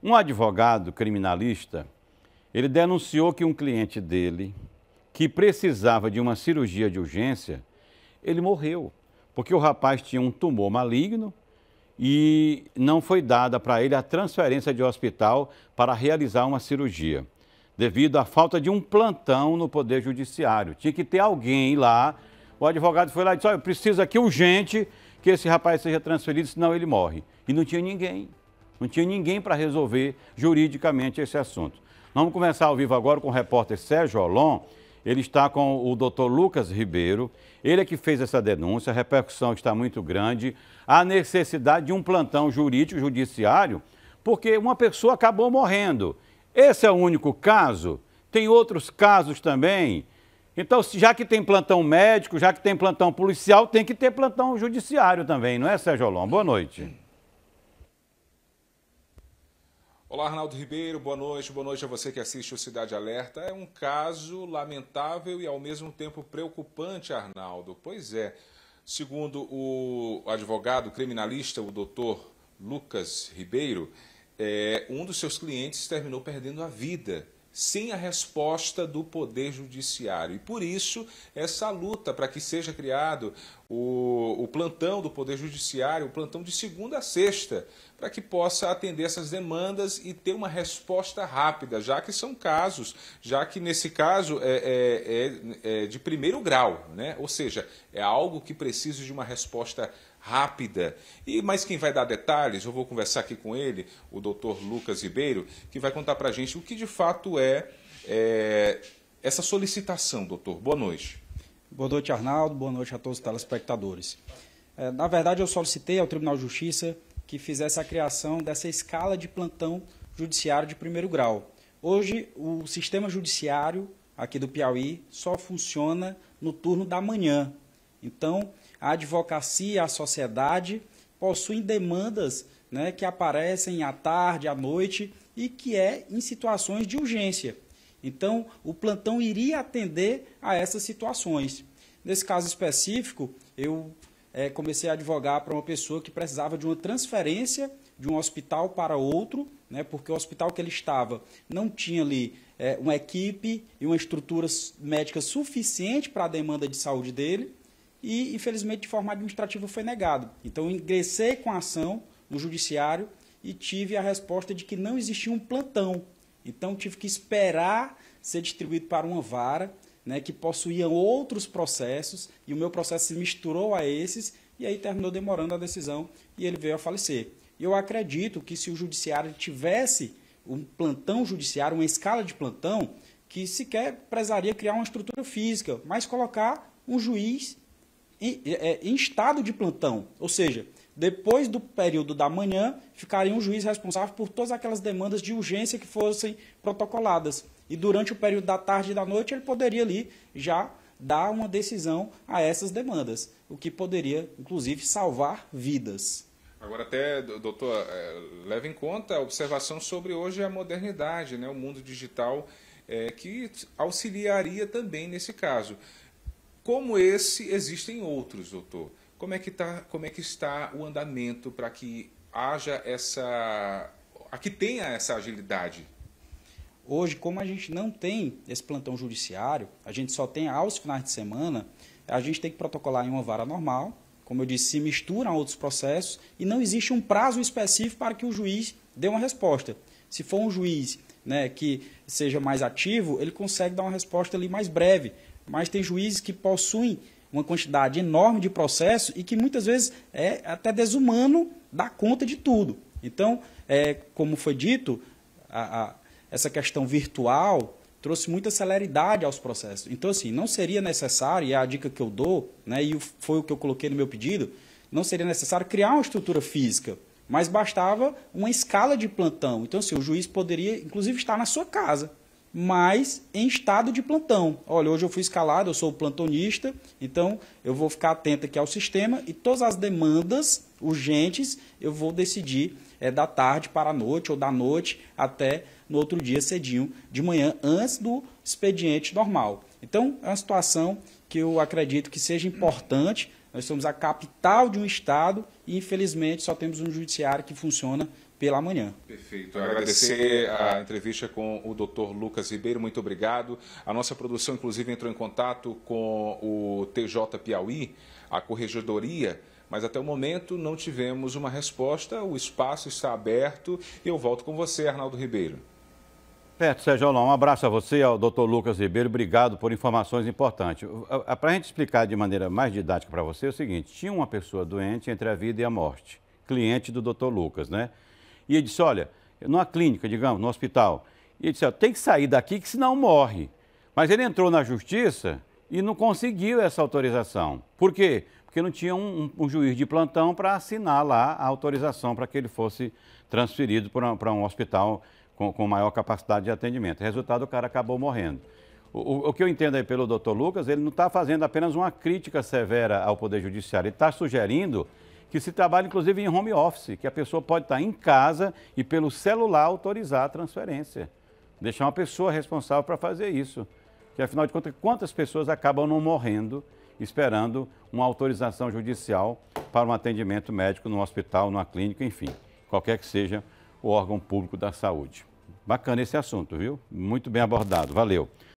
Um advogado criminalista, ele denunciou que um cliente dele, que precisava de uma cirurgia de urgência, ele morreu, porque o rapaz tinha um tumor maligno e não foi dada para ele a transferência de hospital para realizar uma cirurgia, devido à falta de um plantão no Poder Judiciário. Tinha que ter alguém lá. O advogado foi lá e disse: Olha, eu preciso aqui urgente que esse rapaz seja transferido, senão ele morre. E não tinha ninguém. Não tinha ninguém para resolver juridicamente esse assunto. Vamos começar ao vivo agora com o repórter Sérgio Olon. Ele está com o doutor Lucas Ribeiro. Ele é que fez essa denúncia. A repercussão está muito grande. A necessidade de um plantão jurídico judiciário, porque uma pessoa acabou morrendo. Esse é o único caso. Tem outros casos também. Então, já que tem plantão médico, já que tem plantão policial, tem que ter plantão judiciário também, não é, Sérgio Olon? Boa noite. Olá, Arnaldo Ribeiro, boa noite. Boa noite a você que assiste o Cidade Alerta. É um caso lamentável e ao mesmo tempo preocupante, Arnaldo. Pois é, segundo o advogado criminalista, o doutor Lucas Ribeiro, é, um dos seus clientes terminou perdendo a vida sem a resposta do Poder Judiciário. E por isso, essa luta para que seja criado o, o plantão do Poder Judiciário, o plantão de segunda a sexta, para que possa atender essas demandas e ter uma resposta rápida, já que são casos, já que nesse caso é, é, é, é de primeiro grau, né? ou seja, é algo que precisa de uma resposta rápida rápida. E mas quem vai dar detalhes, eu vou conversar aqui com ele, o Dr. Lucas Ribeiro, que vai contar para a gente o que de fato é, é essa solicitação, doutor. Boa noite. Boa noite, Arnaldo. Boa noite a todos os telespectadores. É, na verdade, eu solicitei ao Tribunal de Justiça que fizesse a criação dessa escala de plantão judiciário de primeiro grau. Hoje, o sistema judiciário aqui do Piauí só funciona no turno da manhã. Então, a advocacia, a sociedade possuem demandas né, que aparecem à tarde, à noite e que é em situações de urgência. Então, o plantão iria atender a essas situações. Nesse caso específico, eu é, comecei a advogar para uma pessoa que precisava de uma transferência de um hospital para outro, né, porque o hospital que ele estava não tinha ali é, uma equipe e uma estrutura médica suficiente para a demanda de saúde dele e, infelizmente, de forma administrativa foi negado. Então, ingressei com a ação no judiciário e tive a resposta de que não existia um plantão. Então, tive que esperar ser distribuído para uma vara né, que possuía outros processos e o meu processo se misturou a esses e aí terminou demorando a decisão e ele veio a falecer. Eu acredito que se o judiciário tivesse um plantão judiciário, uma escala de plantão, que sequer prezaria criar uma estrutura física, mas colocar um juiz é, em, estado de plantão, ou seja, depois do período da manhã, ficaria um juiz responsável por todas aquelas demandas de urgência que fossem protocoladas. E durante o período da tarde e da noite, ele poderia ali já dar uma decisão a essas demandas, o que poderia, inclusive, salvar vidas. Agora, até, doutor, é, leve em conta a observação sobre hoje a modernidade, né, o mundo digital, é, que auxiliaria também nesse caso. Como esse, existem outros, doutor. Como é que, tá, como é que está o andamento para que haja essa. a que tenha essa agilidade? Hoje, como a gente não tem esse plantão judiciário, a gente só tem aos finais de semana, a gente tem que protocolar em uma vara normal, como eu disse, se misturam outros processos e não existe um prazo específico para que o juiz dê uma resposta. Se for um juiz né, que seja mais ativo, ele consegue dar uma resposta ali mais breve mas tem juízes que possuem uma quantidade enorme de processos e que muitas vezes é até desumano dar conta de tudo. Então, é, como foi dito, a, a, essa questão virtual trouxe muita celeridade aos processos. Então, assim, não seria necessário, e é a dica que eu dou, né, e foi o que eu coloquei no meu pedido, não seria necessário criar uma estrutura física, mas bastava uma escala de plantão. Então, assim, o juiz poderia, inclusive, estar na sua casa mas em estado de plantão. Olha, hoje eu fui escalado, eu sou plantonista, então eu vou ficar atento aqui ao sistema e todas as demandas urgentes eu vou decidir é, da tarde para a noite ou da noite até no outro dia cedinho de manhã, antes do expediente normal. Então, é uma situação que eu acredito que seja importante nós somos a capital de um Estado e, infelizmente, só temos um judiciário que funciona pela manhã. Perfeito. Agradecer a entrevista com o doutor Lucas Ribeiro, muito obrigado. A nossa produção, inclusive, entrou em contato com o TJ Piauí, a Corregedoria, mas até o momento não tivemos uma resposta. O espaço está aberto e eu volto com você, Arnaldo Ribeiro. Perto, Sérgio Olão, um abraço a você, ao doutor Lucas Ribeiro, obrigado por informações importantes. Para a gente explicar de maneira mais didática para você, é o seguinte, tinha uma pessoa doente entre a vida e a morte, cliente do doutor Lucas, né? E ele disse, olha, numa clínica, digamos, no hospital, e ele disse, tem que sair daqui que senão morre. Mas ele entrou na justiça e não conseguiu essa autorização. Por quê? Porque não tinha um, um, um juiz de plantão para assinar lá a autorização para que ele fosse transferido para um hospital com, com maior capacidade de atendimento. Resultado, o cara acabou morrendo. O, o, que eu entendo aí pelo doutor Lucas, ele não está fazendo apenas uma crítica severa ao Poder Judiciário, ele está sugerindo que se trabalhe inclusive em home office, que a pessoa pode estar tá em casa e pelo celular autorizar a transferência. Deixar uma pessoa responsável para fazer isso. Que afinal de contas, quantas pessoas acabam não morrendo esperando uma autorização judicial para um atendimento médico num hospital, numa clínica, enfim, qualquer que seja o órgão público da saúde. Bacana esse assunto, viu? Muito bem abordado. Valeu.